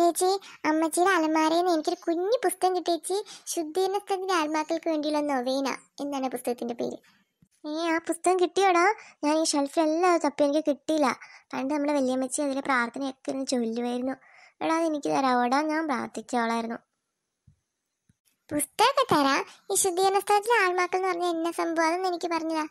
ചേച്ചി അമ്മച്ചിയുടെ അലമാരയിൽ നിന്ന് എനിക്കൊരു കുഞ്ഞു പുസ്തകം കിട്ടിയേച്ചി ശുദ്ധീകരണസ്ഥത്തിന്റെ ആത്മാക്കൾക്ക് വേണ്ടിയുള്ള നൊവേന എന്നാണ് പുസ്തകത്തിന്റെ പേര് ഏ ആ പുസ്തകം കിട്ടിയോടാ ഞാൻ ഈ ഷെൽഫിലെല്ലാം തപ്പി എനിക്ക് കിട്ടിയില്ല പണ്ട് നമ്മുടെ വലിയമ്മച്ചി അതിലെ പ്രാർത്ഥനയൊക്കെ ഒന്ന് ചൊല്ലുമായിരുന്നു എടാ എനിക്ക് തരാവോടാ ഞാൻ പ്രാർത്ഥിച്ചോളായിരുന്നു പുസ്തകമൊക്കെ തരാം ഈ ശുദ്ധീകരണ സ്ഥലത്തിലെ ആത്മാക്കൾ എന്ന് പറഞ്ഞാൽ എന്നെ സംഭവം അതൊന്നും എനിക്ക് പറഞ്ഞില്ല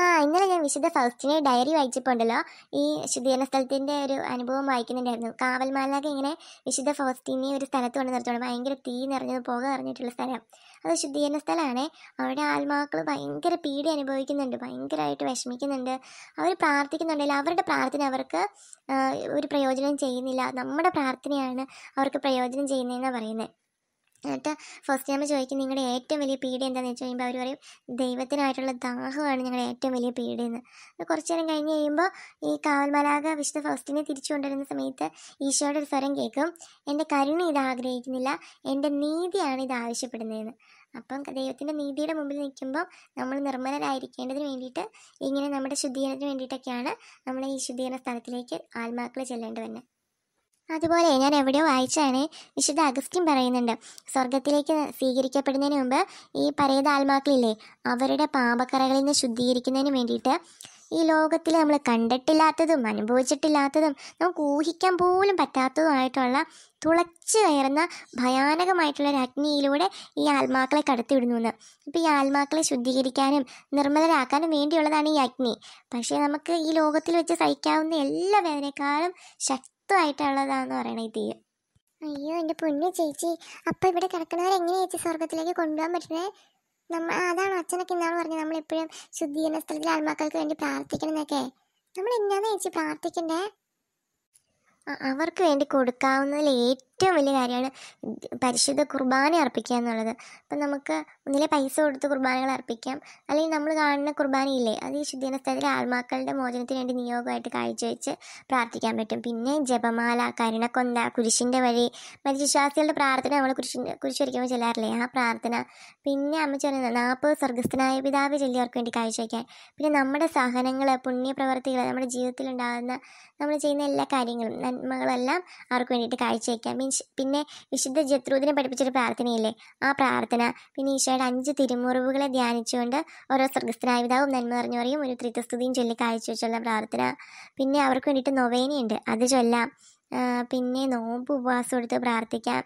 ആ ഇന്നലെ ഞാൻ വിശുദ്ധ ഫൗസ്റ്റിനെ ഡയറി വായിച്ചപ്പോണ്ടല്ലോ ഈ ശുദ്ധീകരണ സ്ഥലത്തിന്റെ ഒരു അനുഭവം വായിക്കുന്നുണ്ടായിരുന്നു കാവൽമാലാകെ ഇങ്ങനെ വിശുദ്ധ ഫൗസ്റ്റിനെ ഒരു സ്ഥലത്ത് കൊണ്ട് നിർത്തണം ഭയങ്കര തീ നിറഞ്ഞത് പുക നിറഞ്ഞിട്ടുള്ള സ്ഥലം അത് ശുദ്ധീകരണ സ്ഥലമാണ് അവരുടെ ആത്മാക്കൾ ഭയങ്കര പീഡ അനുഭവിക്കുന്നുണ്ട് ഭയങ്കരമായിട്ട് വിഷമിക്കുന്നുണ്ട് അവർ പ്രാർത്ഥിക്കുന്നുണ്ടെങ്കിൽ അവരുടെ പ്രാർത്ഥന അവർക്ക് ഒരു പ്രയോജനം ചെയ്യുന്നില്ല നമ്മുടെ പ്രാർത്ഥനയാണ് അവർക്ക് പ്രയോജനം ചെയ്യുന്നതെന്നാണ് പറയുന്നത് എന്നിട്ട് ഫസ്റ്റ് നമ്മൾ ചോദിക്കും നിങ്ങളുടെ ഏറ്റവും വലിയ പീഡി എന്താണെന്ന് വെച്ച് കഴിയുമ്പോൾ അവർ പറയും ദൈവത്തിനായിട്ടുള്ള ദാഹമാണ് ഞങ്ങളുടെ ഏറ്റവും വലിയ എന്ന് കുറച്ച് നേരം കഴിഞ്ഞ് കഴിയുമ്പോൾ ഈ കാവൽമലാക വിശുദ്ധ ഫസ്റ്റിനെ തിരിച്ചു കൊണ്ടുവരുന്ന സമയത്ത് ഈശോയുടെ ഒരു സ്വരം കേൾക്കും എൻ്റെ കരുണ ഇത് ആഗ്രഹിക്കുന്നില്ല എൻ്റെ നീതിയാണ് ഇത് ആവശ്യപ്പെടുന്നതെന്ന് അപ്പം ദൈവത്തിൻ്റെ നീതിയുടെ മുമ്പിൽ നിൽക്കുമ്പോൾ നമ്മൾ നിർമ്മലരായിരിക്കേണ്ടതിന് വേണ്ടിയിട്ട് ഇങ്ങനെ നമ്മുടെ ശുദ്ധീകരണത്തിന് വേണ്ടിയിട്ടൊക്കെയാണ് നമ്മൾ ഈ ശുദ്ധീകരണ സ്ഥലത്തിലേക്ക് ആത്മാക്കൾ ചെല്ലേണ്ടത് തന്നെ അതുപോലെ ഞാൻ എവിടെയോ വായിച്ചാണ് വിശുദ്ധ അഗസ്റ്റിൻ പറയുന്നുണ്ട് സ്വർഗത്തിലേക്ക് സ്വീകരിക്കപ്പെടുന്നതിന് മുമ്പ് ഈ പരേത ആത്മാക്കളില്ലേ അവരുടെ പാപക്കറകളിൽ നിന്ന് ശുദ്ധീകരിക്കുന്നതിന് വേണ്ടിയിട്ട് ഈ ലോകത്തിൽ നമ്മൾ കണ്ടിട്ടില്ലാത്തതും അനുഭവിച്ചിട്ടില്ലാത്തതും നമുക്ക് ഊഹിക്കാൻ പോലും പറ്റാത്തതുമായിട്ടുള്ള തുളച്ചു കയറുന്ന ഭയാനകമായിട്ടുള്ള ഒരു അഗ്നിയിലൂടെ ഈ ആത്മാക്കളെ കടത്തിവിടുന്നു എന്ന് അപ്പോൾ ഈ ആത്മാക്കളെ ശുദ്ധീകരിക്കാനും നിർമ്മലരാക്കാനും വേണ്ടിയുള്ളതാണ് ഈ അഗ്നി പക്ഷേ നമുക്ക് ഈ ലോകത്തിൽ വെച്ച് സഹിക്കാവുന്ന എല്ലാ വേദനക്കാളും ശക്തി മൊത്തമായിട്ടുള്ളതാന്ന് പറയണ ഈ തീ അയ്യോ എൻ്റെ പൊന്നു ചേച്ചി അപ്പൊ ഇവിടെ കിടക്കുന്നവരെങ്ങനെ ചേച്ചി സ്വർഗത്തിലേക്ക് കൊണ്ടുപോകാൻ പറ്റണേ നമ്മൾ അതാണ് അച്ഛനൊക്കെ എന്നാണ് പറഞ്ഞത് നമ്മളെപ്പോഴും ശുദ്ധീകരണ സ്ഥലത്തിലെ ആത്മാക്കൾക്ക് വേണ്ടി പ്രാർത്ഥിക്കണമെന്നൊക്കെ നമ്മൾ എന്നാന്ന് ചേച്ചി പ്രാർത്ഥിക്കണ്ടേ അവർക്ക് വേണ്ടി കൊടുക്കാവുന്നതിൽ ഏറ്റവും ഏറ്റവും വലിയ കാര്യമാണ് പരിശുദ്ധ കുർബാന അർപ്പിക്കുക എന്നുള്ളത് അപ്പം നമുക്ക് ഒന്നിലെ പൈസ കൊടുത്ത് കുർബാനകൾ അർപ്പിക്കാം അല്ലെങ്കിൽ നമ്മൾ കാണുന്ന കുർബാനയില്ലേ അത് ഈ ശുദ്ധീന സ്ഥലത്തിലെ ആത്മാക്കളുടെ മോചനത്തിന് വേണ്ടി നിയോഗമായിട്ട് കാഴ്ചവെച്ച് പ്രാർത്ഥിക്കാൻ പറ്റും പിന്നെ ജപമാല കരുണക്കൊന്ത കുരിശിൻ്റെ വഴി വിശ്വാസികളുടെ പ്രാർത്ഥന നമ്മൾ കുരിശിൻ്റെ കുരിശ് വരയ്ക്കുമ്പോൾ ചെല്ലാറില്ലേ ആ പ്രാർത്ഥന പിന്നെ അമ്മ പറയുന്നത് നാൽപ്പത് സ്വർഗസ്ഥനായ പിതാവ് ചെല്ലിയവർക്ക് വേണ്ടി കാഴ്ചവെക്കാൻ പിന്നെ നമ്മുടെ സഹനങ്ങൾ പുണ്യപ്രവർത്തികൾ നമ്മുടെ ജീവിതത്തിൽ ഉണ്ടാകുന്ന നമ്മൾ ചെയ്യുന്ന എല്ലാ കാര്യങ്ങളും നന്മകളെല്ലാം അവർക്ക് വേണ്ടിയിട്ട് കാഴ്ചവെക്കാം മീൻസ് പിന്നെ വിശുദ്ധ ജത്രൂദിനെ പഠിപ്പിച്ചൊരു പ്രാർത്ഥനയില്ലേ ആ പ്രാർത്ഥന പിന്നെ ഈശോയുടെ അഞ്ച് തിരുമുറിവുകളെ ധ്യാനിച്ചുകൊണ്ട് ഓരോ സ്വർഗസ്ഥനായ പിതാവും നന്മ നിറഞ്ഞവരെയും ഒരു ത്രിതസ്തുതിയും ചൊല്ലി വെച്ചുള്ള പ്രാർത്ഥന പിന്നെ അവർക്ക് വേണ്ടിയിട്ട് നൊവേനയുണ്ട് അത് ചൊല്ലാം പിന്നെ നോമ്പ് ഉപവാസം എടുത്ത് പ്രാർത്ഥിക്കാം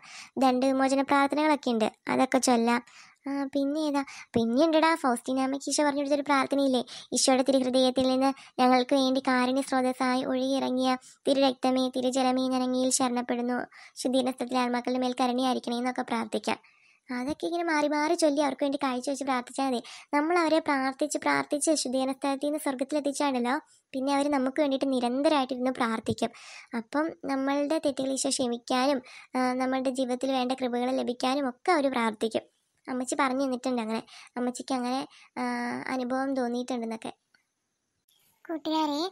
വിമോചന പ്രാർത്ഥനകളൊക്കെ ഉണ്ട് അതൊക്കെ ചൊല്ലാം പിന്നെ ഏതാ പിന്നെ ഉണ്ടടാ ഫൗസ്റ്റീനാമയ്ക്ക് ഈശോ പറഞ്ഞു കൊടുത്തൊരു പ്രാർത്ഥനയില്ലേ ഈശോയുടെ തിരുഹൃദയത്തിൽ നിന്ന് ഞങ്ങൾക്ക് വേണ്ടി കാരുണ്യ സ്രോതസ്സായി ഒഴുകിയിറങ്ങിയ തിരുരക്തമേ തിരുജലമേ ഞാനങ്ങിയിൽ ശരണപ്പെടുന്നു ശുദ്ധീരണസ്ഥത്തിലെ ആത്മാക്കളുടെ മേൽ കരുണയായിരിക്കണേ എന്നൊക്കെ പ്രാർത്ഥിക്കാം അതൊക്കെ ഇങ്ങനെ മാറി മാറി ചൊല്ലി അവർക്ക് വേണ്ടി കാഴ്ച വെച്ച് പ്രാർത്ഥിച്ചാൽ മതി നമ്മൾ അവരെ പ്രാർത്ഥിച്ച് പ്രാർത്ഥിച്ച് ശുദ്ധീനസ്ഥലത്തിൽ നിന്ന് സ്വർഗത്തിലെത്തിച്ചാണല്ലോ പിന്നെ അവർ നമുക്ക് വേണ്ടിയിട്ട് നിരന്തരമായിട്ടിരുന്ന് പ്രാർത്ഥിക്കും അപ്പം നമ്മളുടെ തെറ്റുകൾ ഈശോ ക്ഷമിക്കാനും നമ്മളുടെ ജീവിതത്തിൽ വേണ്ട കൃപകൾ ലഭിക്കാനും ഒക്കെ അവർ പ്രാർത്ഥിക്കും അമ്മച്ചി പറഞ്ഞു തന്നിട്ടുണ്ട് അങ്ങനെ അമ്മച്ചിക്ക് അങ്ങനെ അനുഭവം തോന്നിയിട്ടുണ്ടെന്നൊക്കെ കൂട്ടുകാരെ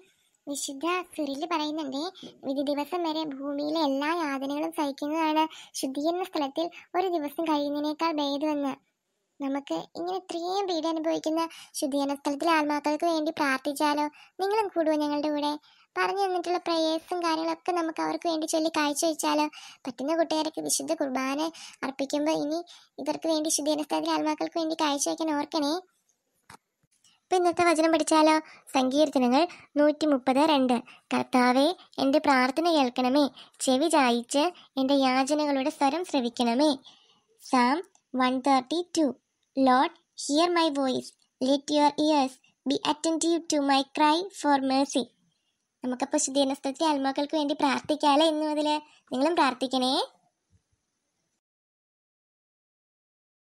വിശുദ്ധ സുരിൽ പറയുന്നുണ്ട് വിധി ദിവസം വരെ ഭൂമിയിലെ എല്ലാ യാതനകളും സഹിക്കുന്നതാണ് ശുദ്ധീകരണ സ്ഥലത്തിൽ ഒരു ദിവസം കഴിയുന്നതിനേക്കാൾ ഭേദമെന്ന് നമുക്ക് ഇങ്ങനെ ഇത്രയും പീഡ അനുഭവിക്കുന്ന ശുദ്ധീകരണ സ്ഥലത്തിലെ ആത്മാക്കൾക്ക് വേണ്ടി പ്രാർത്ഥിച്ചാലോ നിങ്ങളും കൂടുവോ ഞങ്ങളുടെ കൂടെ പറഞ്ഞു തന്നിട്ടുള്ള പ്രയേഴ്സും കാര്യങ്ങളൊക്കെ നമുക്ക് അവർക്ക് വേണ്ടി ചൊല്ലി കാഴ്ച വെച്ചാലോ പറ്റുന്ന കൂട്ടുകാരൊക്കെ വിശുദ്ധ കുർബാന അർപ്പിക്കുമ്പോൾ ഇനി ഇവർക്ക് വേണ്ടി ശുദ്ധീകരണ സ്ഥലത്തിലെ ആത്മാക്കൾക്ക് വേണ്ടി കാഴ്ച വയ്ക്കാൻ ഓർക്കണേ ഇപ്പം ഇന്നത്തെ വചനം പഠിച്ചാലോ സങ്കീർത്തനങ്ങൾ നൂറ്റി മുപ്പത് രണ്ട് കർത്താവെ എൻ്റെ പ്രാർത്ഥന കേൾക്കണമേ ചെവി ചായിച്ച് എൻ്റെ യാചനകളുടെ സ്വരം ശ്രവിക്കണമേ psalm one thirty two Lord, hear my voice. Let your ears be attentive to my cry for mercy. നമുക്ക് അപ്പോൾ ശുദ്ധീകരണ വേണ്ടി പ്രാർത്ഥിക്കാമല്ലേ ഇന്ന് മുതൽ നിങ്ങളും പ്രാർത്ഥിക്കണേ